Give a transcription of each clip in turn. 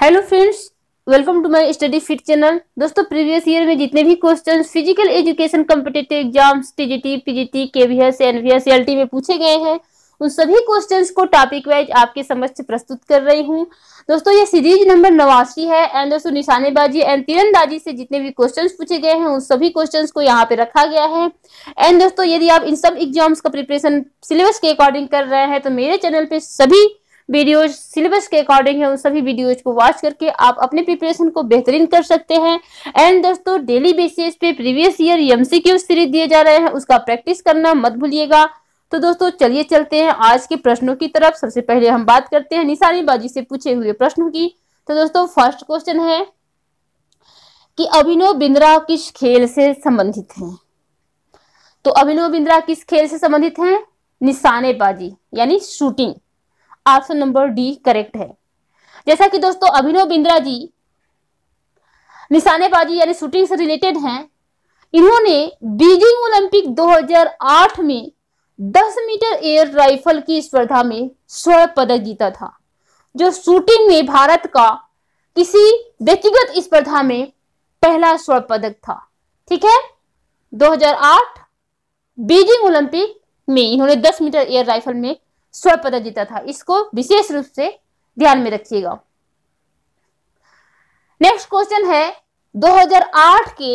hello friends welcome to my study fit channel दोस्तों previous year में जितने भी questions physical education competitive exams TGT PGT KVS NVS LT में पूछे गए हैं उन सभी क्वेश्चंस को टॉपिक वाइज आपके समक्ष प्रस्तुत कर रही हूँ दोस्तों ये सीरीज नंबर नवासी है एंड दोस्तों निशानेबाजी एंड तीरंदाजी से जितने भी क्वेश्चंस पूछे गए हैं उन सभी क्वेश्चंस को यहाँ पे रखा गया है एंड दोस्तों यदि आप इन सब एग्जाम्स का प्रिपरेशन सिलेबस के अकॉर्डिंग कर रहे हैं तो मेरे चैनल पे सभी वीडियोज सिलेबस के अकॉर्डिंग है उन सभी वीडियोज को वॉच करके आप अपने प्रिपरेशन को बेहतरीन कर सकते हैं एंड दोस्तों डेली बेसिस पे प्रीवियस ईयर एमसीक्यू सीरीज दिए जा रहे हैं उसका प्रैक्टिस करना मत भूलिएगा तो दोस्तों चलिए चलते हैं आज के प्रश्नों की तरफ सबसे पहले हम बात करते हैं निशानेबाजी से पूछे हुए प्रश्नों की तो दोस्तों फर्स्ट क्वेश्चन है कि अभिनव बिंद्रा किस खेल से संबंधित हैं तो अभिनव बिंद्रा किस खेल से संबंधित हैं निशानेबाजी यानी shooting option number D correct है जैसा कि दोस्तों अभिनव बिंद्रा जी निशानेबाजी यानी शूटिंग से रिलेटेड हैं इन्होंने बीजिंग ओलंपिक 2008 में 10 मीटर एयर राइफल की स्पर्धा में स्वर्ण पदक जीता था जो शूटिंग में भारत का किसी व्यक्तिगत स्पर्धा में पहला स्वर्ण पदक था ठीक है 2008 बीजिंग ओलंपिक में इन्होंने 10 मीटर एयर राइफल में स्वर्ण पदक जीता था इसको विशेष रूप से ध्यान में रखिएगा नेक्स्ट क्वेश्चन है 2008 के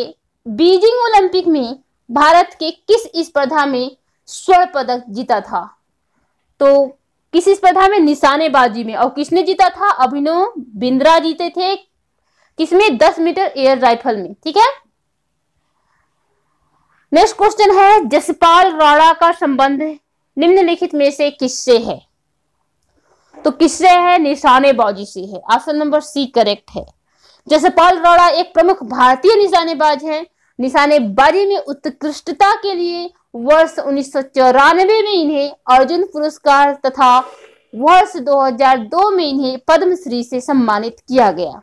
बीजिंग ओलंपिक में भारत के किस स्पर्धा में स्वर्ण पदक जीता था तो किस स्पर्धा में निशानेबाजी में और किसने जीता था अभिनव बिंद्रा जीते थे किसमें दस मीटर एयर राइफल में ठीक है नेक्स्ट क्वेश्चन है जसपाल राणा का संबंध निम्नलिखित में से किससे है तो किससे है निशानेबाजी से है ऑप्शन नंबर सी करेक्ट है जैसे पाल रोड़ा एक प्रमुख भारतीय निशानेबाज है निशानेबाजी में उत्कृष्टता के लिए वर्ष उन्नीस में इन्हें अर्जुन पुरस्कार तथा वर्ष 2002 में इन्हें पद्मश्री से सम्मानित किया गया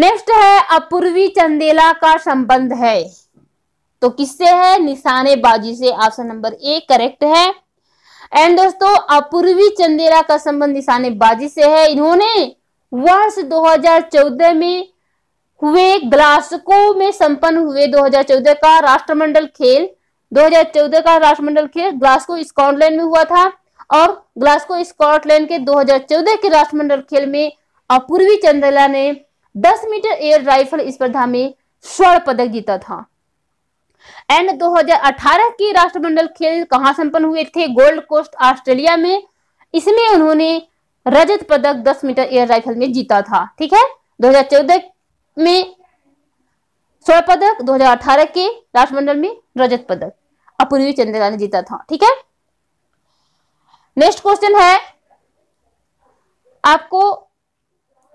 नेक्स्ट है अपूर्वी चंदेला का संबंध है तो किससे है निशानेबाजी से ऑप्शन नंबर ए करेक्ट है एंड दोस्तों अपूर्वी चंदेरा का संबंध निशानेबाजी से है इन्होंने वर्ष 2014 में हुए ग्लास्को में संपन्न हुए 2014 का राष्ट्रमंडल खेल 2014 का राष्ट्रमंडल खेल ग्लास्को स्कॉटलैंड में हुआ था और ग्लास्को स्कॉटलैंड के 2014 के राष्ट्रमंडल खेल में अपूर्वी चंदेला ने 10 मीटर एयर राइफल स्पर्धा में स्वर्ण पदक जीता था एंड 2018 के राष्ट्रमंडल खेल कहां संपन्न हुए थे गोल्ड कोस्ट ऑस्ट्रेलिया में इसमें उन्होंने रजत पदक 10 मीटर एयर राइफल में जीता था ठीक है 2014 में स्वर्ण पदक 2018 के राष्ट्रमंडल में रजत पदक अपूर्वी चंद्रा ने जीता था ठीक है नेक्स्ट क्वेश्चन है आपको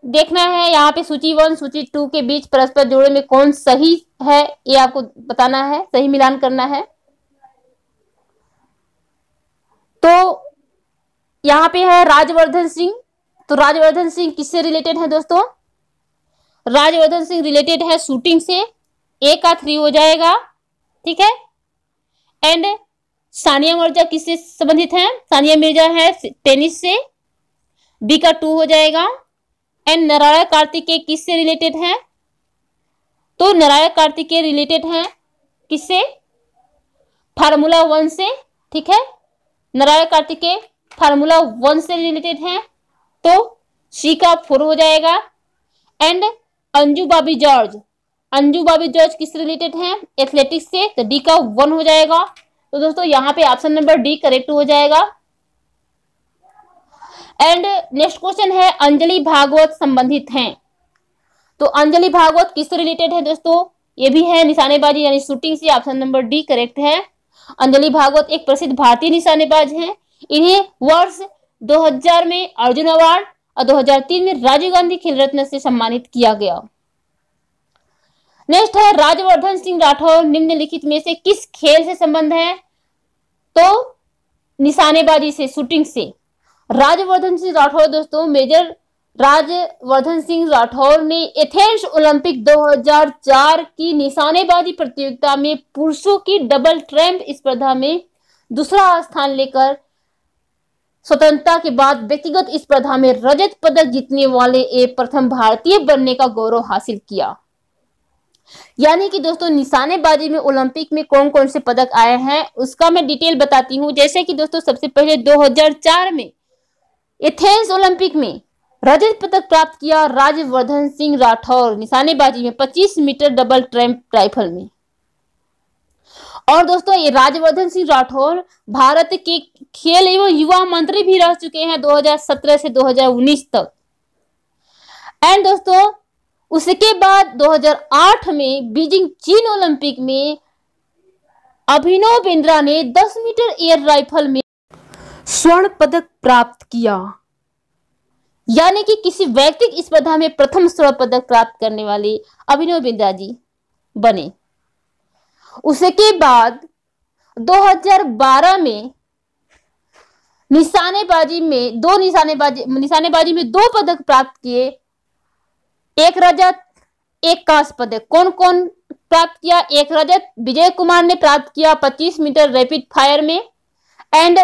देखना है यहाँ पे सूची वन सूची टू के बीच परस्पर जोड़े में कौन सही है ये आपको बताना है सही मिलान करना है तो यहाँ पे है राजवर्धन सिंह तो राजवर्धन सिंह किससे रिलेटेड है दोस्तों राजवर्धन सिंह रिलेटेड है शूटिंग से ए का थ्री हो जाएगा ठीक है एंड सानिया मिर्जा किससे संबंधित है सानिया मिर्जा है टेनिस से बी का टू हो जाएगा एंड नारायण कार्तिकेय किससे रिलेटेड है तो नारायण कार्तिकेय रिलेटेड है किससे फार्मूला वन से ठीक है नारायण कार्तिकेय फार्मूला वन से रिलेटेड है तो सी का फोर हो जाएगा एंड अंजू बाबी जॉर्ज अंजू बाबी जॉर्ज किससे रिलेटेड है एथलेटिक्स से तो डी का वन हो जाएगा तो दोस्तों यहाँ पे ऑप्शन नंबर डी करेक्ट हो जाएगा एंड नेक्स्ट क्वेश्चन है अंजलि भागवत संबंधित हैं तो अंजलि भागवत किससे रिलेटेड है दोस्तों ये भी है निशानेबाजी यानी शूटिंग से ऑप्शन नंबर डी करेक्ट है अंजलि भागवत एक प्रसिद्ध भारतीय निशानेबाज हैं इन्हें वर्ष 2000 में अर्जुन अवार्ड और 2003 में राजीव गांधी खेल रत्न से सम्मानित किया गया नेक्स्ट है राजवर्धन सिंह राठौर निम्नलिखित में से किस खेल से संबंध है तो निशानेबाजी से शूटिंग से राज्यवर्धन सिंह राठौर दोस्तों मेजर राज्यवर्धन सिंह राठौर ने एथेंस ओलंपिक 2004 की निशानेबाजी प्रतियोगिता में पुरुषों की डबल ट्रैम्प स्पर्धा में दूसरा स्थान लेकर स्वतंत्रता के बाद व्यक्तिगत स्पर्धा में रजत पदक जीतने वाले एक प्रथम भारतीय बनने का गौरव हासिल किया यानी कि दोस्तों निशानेबाजी में ओलंपिक में कौन कौन से पदक आए हैं उसका मैं डिटेल बताती हूँ जैसे कि दोस्तों सबसे पहले 2004 में एथेंस ओलंपिक में रजत पदक प्राप्त किया राज्यवर्धन सिंह राठौर निशानेबाजी में 25 मीटर डबल ट्रैम्प राइफल में और दोस्तों ये राज्यवर्धन सिंह राठौर भारत के खेल एवं युवा मंत्री भी रह चुके हैं 2017 से 2019 तक एंड दोस्तों उसके बाद 2008 में बीजिंग चीन ओलंपिक में अभिनव बिंद्रा ने 10 मीटर एयर राइफल में स्वर्ण पदक प्राप्त किया यानी कि किसी वैयक्तिक स्पर्धा में प्रथम स्वर्ण पदक प्राप्त करने वाले अभिनव बिंदा जी बने उसके बाद 2012 में निशानेबाजी में दो निशानेबाजी निशानेबाजी में दो पदक प्राप्त किए एक रजत एक कांस पदक कौन कौन प्राप्त किया एक रजत विजय कुमार ने प्राप्त किया 25 मीटर रैपिड फायर में एंड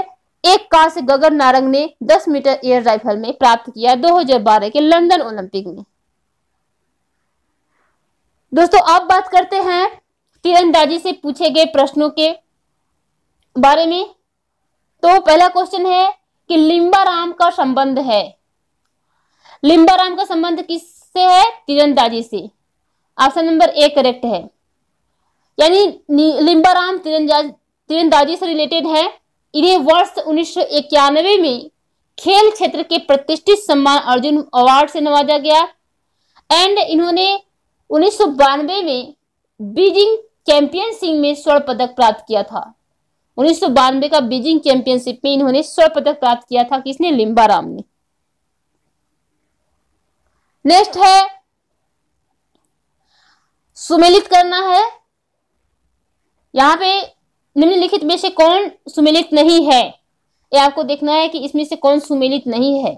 एक कार से गगन नारंग ने 10 मीटर एयर राइफल में प्राप्त किया 2012 के लंदन ओलंपिक में दोस्तों अब बात करते हैं तीरंदाजी से पूछे गए प्रश्नों के बारे में तो पहला क्वेश्चन है कि लिंबाराम का संबंध है लिंबाराम का संबंध किससे है तीरंदाजी से ऑप्शन नंबर ए करेक्ट है यानी लिंबाराम तीरंदाज तीरंदाजी से रिलेटेड है इन्हें वर्ष उन्नीस में खेल क्षेत्र के प्रतिष्ठित सम्मान अर्जुन अवार्ड से नवाजा गया एंड इन्होंने उन्नीस में बीजिंग चैंपियनशिप में स्वर्ण पदक प्राप्त किया था उन्नीस का बीजिंग चैंपियनशिप में इन्होंने स्वर्ण पदक प्राप्त किया था किसने लिंबाराम ने नेक्स्ट है सुमेलित करना है यहां पे निम्नलिखित में से कौन सुमिलित नहीं है ये आपको देखना है कि इसमें से कौन सुमिलित नहीं है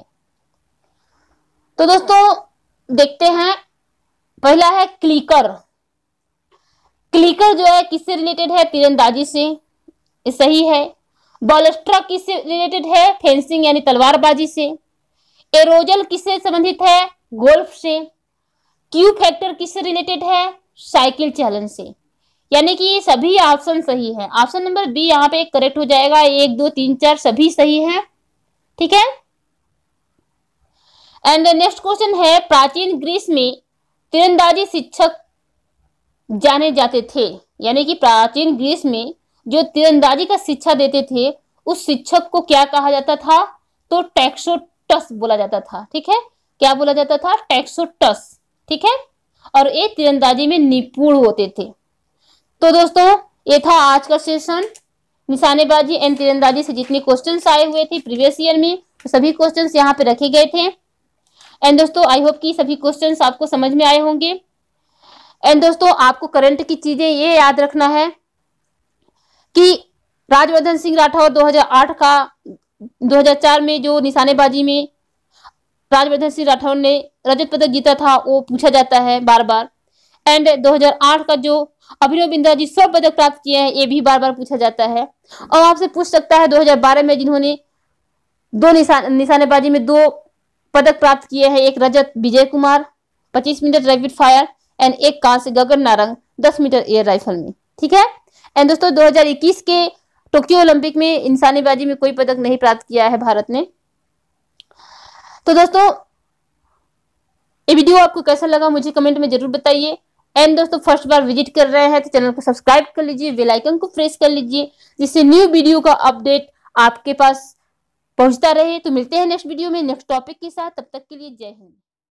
तो दोस्तों देखते हैं पहला है क्लिकर क्लिकर जो है किससे रिलेटेड है तीरंदाजी से सही है बॉलस्ट्रा किससे रिलेटेड है फेंसिंग यानी तलवारबाजी से एरोजल किससे संबंधित है गोल्फ से क्यू फैक्टर किससे रिलेटेड है साइकिल चालन से यानी कि ये सभी ऑप्शन सही है ऑप्शन नंबर बी यहाँ पे करेक्ट हो जाएगा एक दो तीन चार सभी सही है ठीक है एंड नेक्स्ट क्वेश्चन है प्राचीन ग्रीस में तीरंदाजी शिक्षक जाने जाते थे यानी कि प्राचीन ग्रीस में जो तीरंदाजी का शिक्षा देते थे उस शिक्षक को क्या कहा जाता था तो टैक्सोटस बोला जाता था ठीक है क्या बोला जाता था टैक्सोटस ठीक है और ये तीरंदाजी में निपुण होते थे तो दोस्तों ये था आज का सेशन निशानेबाजी एंड तीरंदाजी से जितने क्वेश्चन आए हुए थे प्रीवियस ईयर में तो सभी क्वेश्चन यहाँ पे रखे गए थे एंड दोस्तों आई होप कि सभी क्वेश्चन आपको समझ में आए होंगे एंड दोस्तों आपको करंट की चीजें ये याद रखना है कि राजवर्धन सिंह राठौर 2008 का 2004 में जो निशानेबाजी में राजवर्धन सिंह राठौर ने रजत पदक जीता था वो पूछा जाता है बार बार एंड 2008 का जो अभिनव बिंद्रा जी सौ पदक प्राप्त किए हैं ये भी बार बार पूछा जाता है और आपसे पूछ सकता है 2012 में जिन्होंने दो निशान निशानेबाजी में दो पदक प्राप्त किए हैं एक रजत Vijay Kumar 25 metre rapid fire and एक कांस्य Gagan Narang 10 metre air rifle में ठीक है एंड दोस्तों 2021 के टोक्यो ओलंपिक में इंसानेबाजी में कोई पदक नहीं प्राप्त किया है भारत ने तो दोस्तों ये वीडियो आपको कैसा लगा मुझे कमेंट में जरूर बताइए एंड दोस्तों फर्स्ट बार विजिट कर रहे हैं तो चैनल को सब्सक्राइब कर लीजिए बेल आइकन को प्रेस कर लीजिए जिससे न्यू वीडियो का अपडेट आपके पास पहुंचता रहे तो मिलते हैं नेक्स्ट वीडियो में नेक्स्ट टॉपिक के साथ तब तक के लिए जय हिंद